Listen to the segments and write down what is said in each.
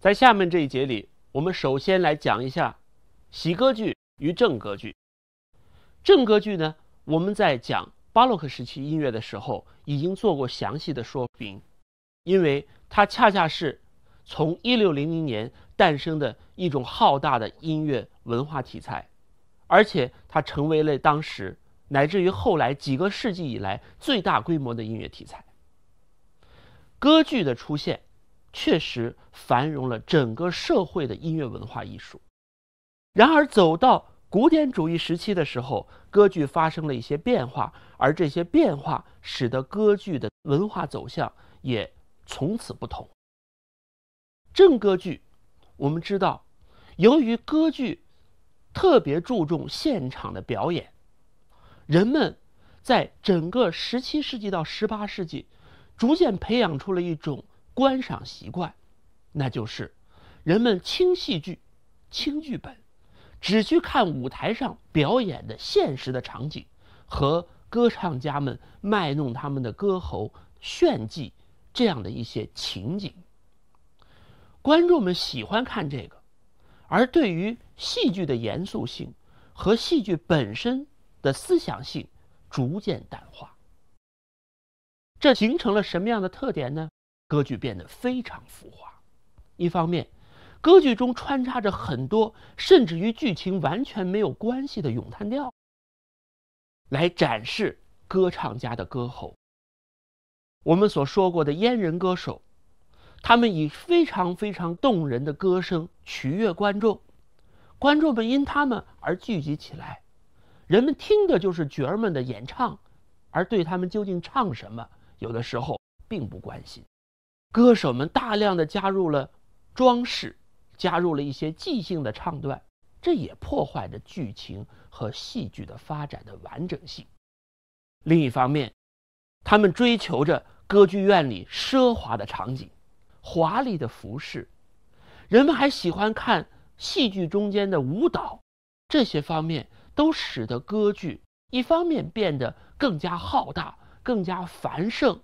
在下面这一节里，我们首先来讲一下喜歌剧与正歌剧。正歌剧呢，我们在讲巴洛克时期音乐的时候已经做过详细的说明，因为它恰恰是从1600年诞生的一种浩大的音乐文化题材，而且它成为了当时乃至于后来几个世纪以来最大规模的音乐题材。歌剧的出现。确实繁荣了整个社会的音乐文化艺术。然而，走到古典主义时期的时候，歌剧发生了一些变化，而这些变化使得歌剧的文化走向也从此不同。正歌剧，我们知道，由于歌剧特别注重现场的表演，人们在整个17世纪到18世纪逐渐培养出了一种。观赏习惯，那就是人们轻戏剧、轻剧本，只去看舞台上表演的现实的场景和歌唱家们卖弄他们的歌喉、炫技这样的一些情景。观众们喜欢看这个，而对于戏剧的严肃性和戏剧本身的思想性逐渐淡化。这形成了什么样的特点呢？歌剧变得非常浮华，一方面，歌剧中穿插着很多甚至与剧情完全没有关系的咏叹调，来展示歌唱家的歌喉。我们所说过的阉人歌手，他们以非常非常动人的歌声取悦观众，观众们因他们而聚集起来，人们听的就是角儿们的演唱，而对他们究竟唱什么，有的时候并不关心。歌手们大量的加入了装饰，加入了一些即兴的唱段，这也破坏着剧情和戏剧的发展的完整性。另一方面，他们追求着歌剧院里奢华的场景、华丽的服饰，人们还喜欢看戏剧中间的舞蹈。这些方面都使得歌剧一方面变得更加浩大、更加繁盛，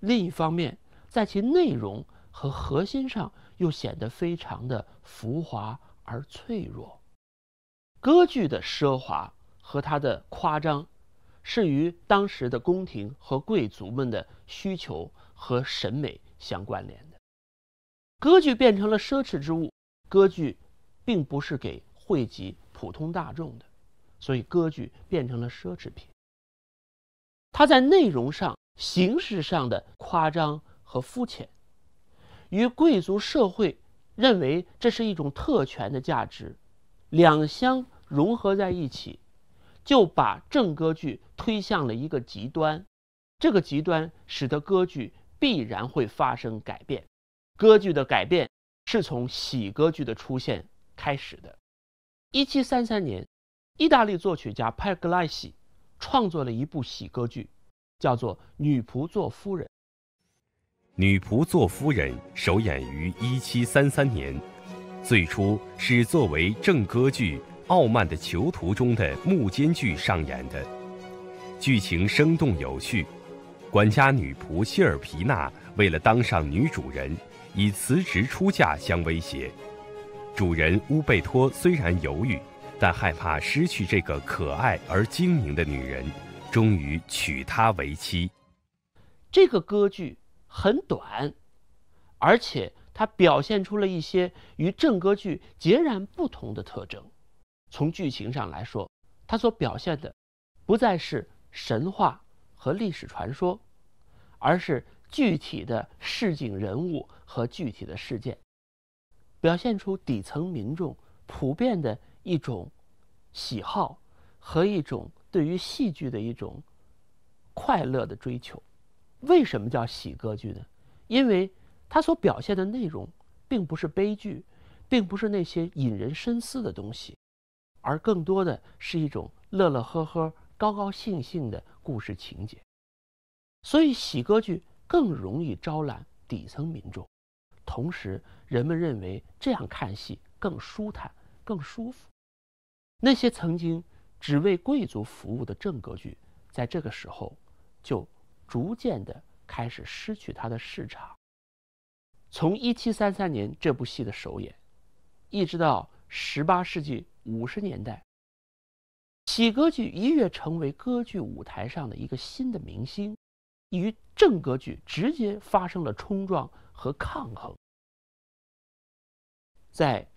另一方面。在其内容和核心上，又显得非常的浮华而脆弱。歌剧的奢华和它的夸张，是与当时的宫廷和贵族们的需求和审美相关联的。歌剧变成了奢侈之物，歌剧并不是给惠及普通大众的，所以歌剧变成了奢侈品。它在内容上、形式上的夸张。和肤浅，与贵族社会认为这是一种特权的价值，两相融合在一起，就把正歌剧推向了一个极端。这个极端使得歌剧必然会发生改变。歌剧的改变是从喜歌剧的出现开始的。一七三三年，意大利作曲家派格莱西创作了一部喜歌剧，叫做《女仆做夫人》。《女仆做夫人》首演于一七三三年，最初是作为正歌剧《傲慢的囚徒》中的幕间剧上演的。剧情生动有趣，管家女仆希尔皮娜为了当上女主人，以辞职出嫁相威胁。主人乌贝托虽然犹豫，但害怕失去这个可爱而精明的女人，终于娶她为妻。这个歌剧。很短，而且它表现出了一些与正歌剧截然不同的特征。从剧情上来说，它所表现的不再是神话和历史传说，而是具体的市井人物和具体的事件，表现出底层民众普遍的一种喜好和一种对于戏剧的一种快乐的追求。为什么叫喜歌剧呢？因为它所表现的内容并不是悲剧，并不是那些引人深思的东西，而更多的是一种乐乐呵呵、高高兴兴的故事情节。所以喜歌剧更容易招揽底层民众，同时人们认为这样看戏更舒坦、更舒服。那些曾经只为贵族服务的正歌剧，在这个时候就。逐渐的开始失去它的市场。从一七三三年这部戏的首演，一直到十八世纪五十年代，喜歌剧一跃成为歌剧舞台上的一个新的明星，与正歌剧直接发生了冲撞和抗衡。在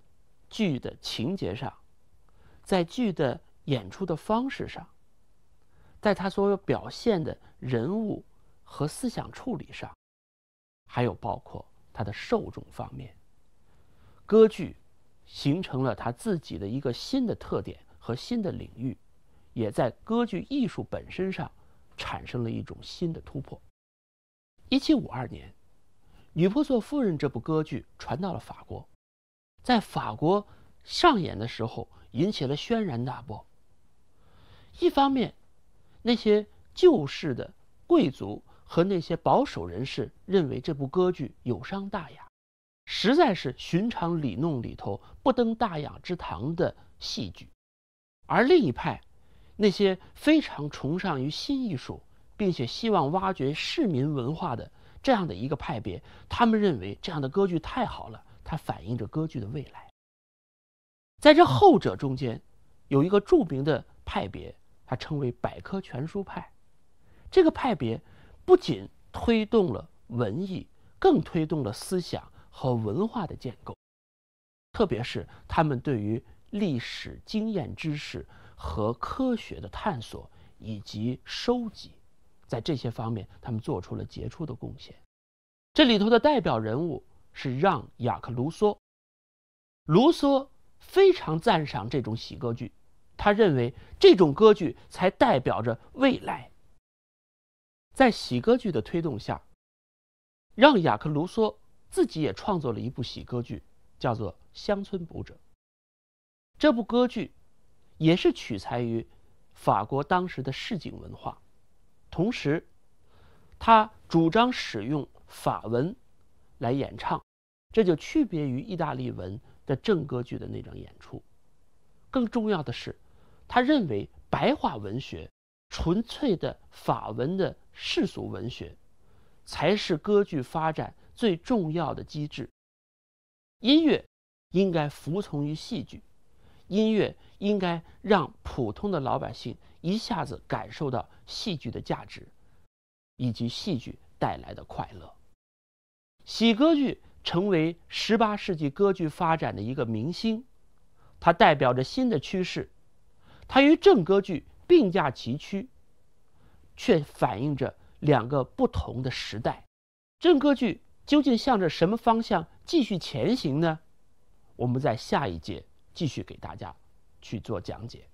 剧的情节上，在剧的演出的方式上。在他所有表现的人物和思想处理上，还有包括他的受众方面，歌剧形成了他自己的一个新的特点和新的领域，也在歌剧艺术本身上产生了一种新的突破。一七五二年，《女仆作夫人》这部歌剧传到了法国，在法国上演的时候引起了轩然大波。一方面，那些旧式的贵族和那些保守人士认为这部歌剧有伤大雅，实在是寻常里弄里头不登大雅之堂的戏剧。而另一派，那些非常崇尚于新艺术，并且希望挖掘市民文化的这样的一个派别，他们认为这样的歌剧太好了，它反映着歌剧的未来。在这后者中间，有一个著名的派别。称为百科全书派，这个派别不仅推动了文艺，更推动了思想和文化的建构。特别是他们对于历史经验知识和科学的探索以及收集，在这些方面，他们做出了杰出的贡献。这里头的代表人物是让·雅克·卢梭。卢梭非常赞赏这种喜歌剧。他认为这种歌剧才代表着未来。在喜歌剧的推动下，让雅克·卢梭自己也创作了一部喜歌剧，叫做《乡村捕者》。这部歌剧也是取材于法国当时的市井文化，同时他主张使用法文来演唱，这就区别于意大利文的正歌剧的那种演出。更重要的是。他认为，白话文学、纯粹的法文的世俗文学，才是歌剧发展最重要的机制。音乐应该服从于戏剧，音乐应该让普通的老百姓一下子感受到戏剧的价值，以及戏剧带来的快乐。喜歌剧成为18世纪歌剧发展的一个明星，它代表着新的趋势。它与正歌剧并驾齐驱，却反映着两个不同的时代。正歌剧究竟向着什么方向继续前行呢？我们在下一节继续给大家去做讲解。